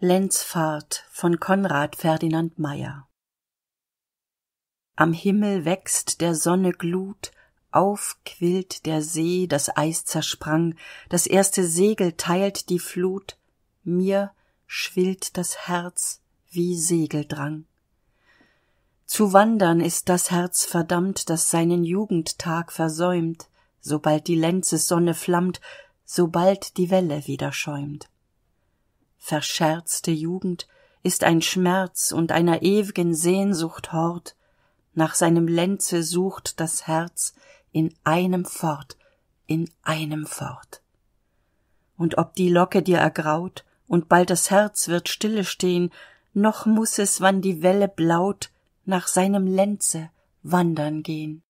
Lenzfahrt von Konrad Ferdinand Meyer Am Himmel wächst der Sonne Glut, aufquillt der See, das Eis zersprang, das erste Segel teilt die Flut, mir schwillt das Herz wie Segeldrang. Zu wandern ist das Herz verdammt, das seinen Jugendtag versäumt, sobald die Lenzessonne flammt, sobald die Welle wieder schäumt. Verscherzte Jugend ist ein Schmerz und einer ew'gen Sehnsucht Hort, nach seinem Lenze sucht das Herz in einem fort, in einem fort. Und ob die Locke dir ergraut und bald das Herz wird stille stehn, noch muß es, wann die Welle blaut, nach seinem Lenze wandern gehen.